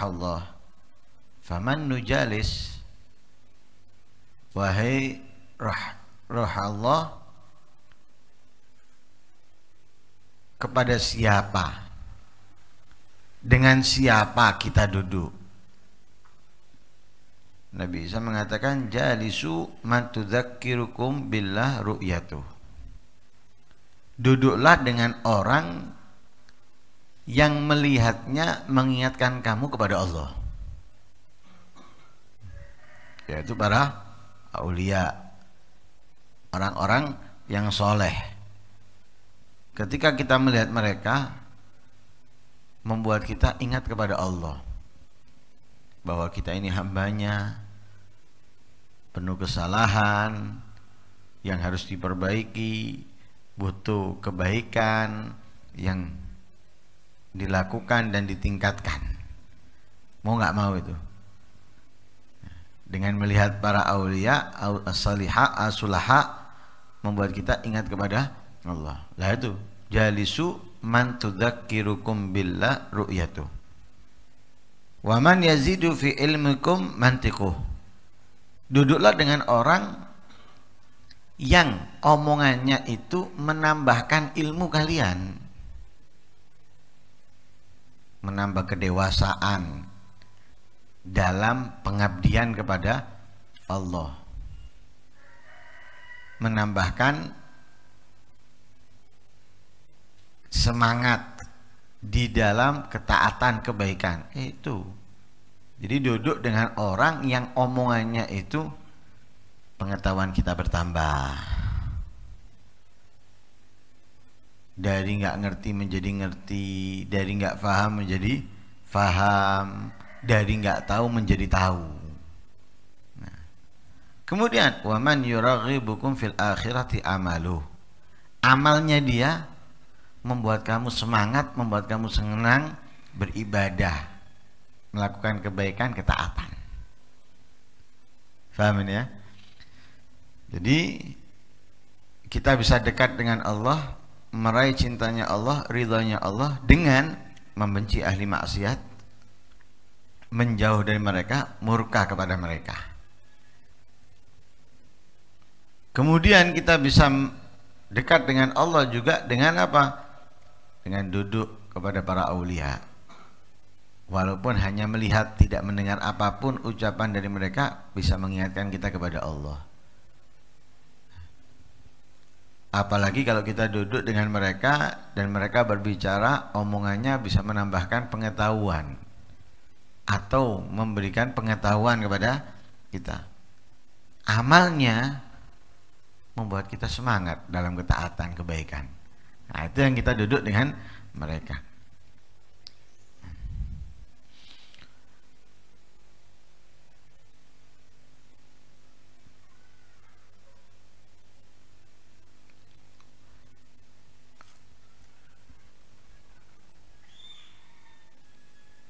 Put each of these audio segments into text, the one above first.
Allah, faman nujalis wahai rah, rah Allah kepada siapa dengan siapa kita duduk Nabi Isa mengatakan jalisu man tudzakkirukum billah ru'yatuh duduklah dengan orang yang melihatnya mengingatkan kamu kepada Allah yaitu para aulia orang-orang yang soleh ketika kita melihat mereka membuat kita ingat kepada Allah bahwa kita ini hambanya penuh kesalahan yang harus diperbaiki butuh kebaikan yang dilakukan dan ditingkatkan mau nggak mau itu dengan melihat para aulia as-saliha as membuat kita ingat kepada Allah lah itu jalisu man bila billah ru'yatu wa yazidu fi ilmikum mantiquh duduklah dengan orang yang omongannya itu menambahkan ilmu kalian menambah kedewasaan dalam pengabdian kepada Allah menambahkan semangat di dalam ketaatan kebaikan itu jadi duduk dengan orang yang omongannya itu pengetahuan kita bertambah dari nggak ngerti menjadi ngerti dari nggak paham menjadi paham dari nggak tahu menjadi tahu nah. kemudian waman Bukum fil akhirati Amalu, amalnya dia membuat kamu semangat membuat kamu senang beribadah melakukan kebaikan ketaatan paham ya jadi kita bisa dekat dengan Allah meraih cintanya Allah, ridhonya Allah dengan membenci ahli maksiat, menjauh dari mereka, murka kepada mereka. Kemudian kita bisa dekat dengan Allah juga dengan apa? Dengan duduk kepada para aulia. Walaupun hanya melihat tidak mendengar apapun ucapan dari mereka bisa mengingatkan kita kepada Allah. Apalagi kalau kita duduk dengan mereka dan mereka berbicara, omongannya bisa menambahkan pengetahuan atau memberikan pengetahuan kepada kita. Amalnya membuat kita semangat dalam ketaatan kebaikan. Nah, itu yang kita duduk dengan mereka.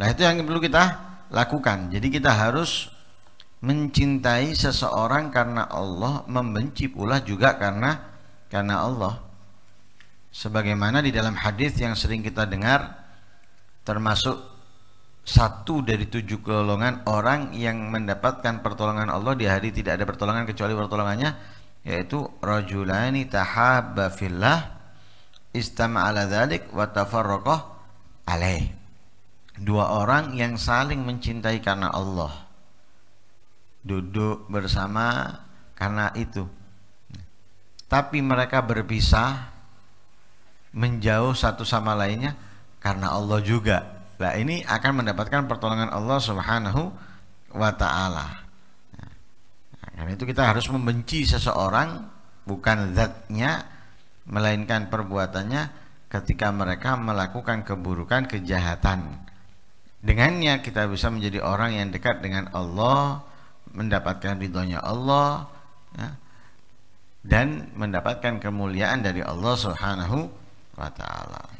Nah itu yang perlu kita lakukan. Jadi kita harus mencintai seseorang karena Allah, membenci pula juga karena karena Allah. Sebagaimana di dalam hadis yang sering kita dengar, termasuk satu dari tujuh golongan orang yang mendapatkan pertolongan Allah di hari tidak ada pertolongan kecuali pertolongannya yaitu rajulani tahabba fillah istama'ala dzalik alaih dua orang yang saling mencintai karena Allah duduk bersama karena itu tapi mereka berpisah menjauh satu sama lainnya karena Allah juga lah ini akan mendapatkan pertolongan Allah subhanahu wa ta'ala nah, karena itu kita harus membenci seseorang bukan zatnya melainkan perbuatannya ketika mereka melakukan keburukan kejahatan Dengannya kita bisa menjadi orang yang dekat dengan Allah, mendapatkan ridhonya Allah, ya, dan mendapatkan kemuliaan dari Allah Subhanahu wa Ta'ala.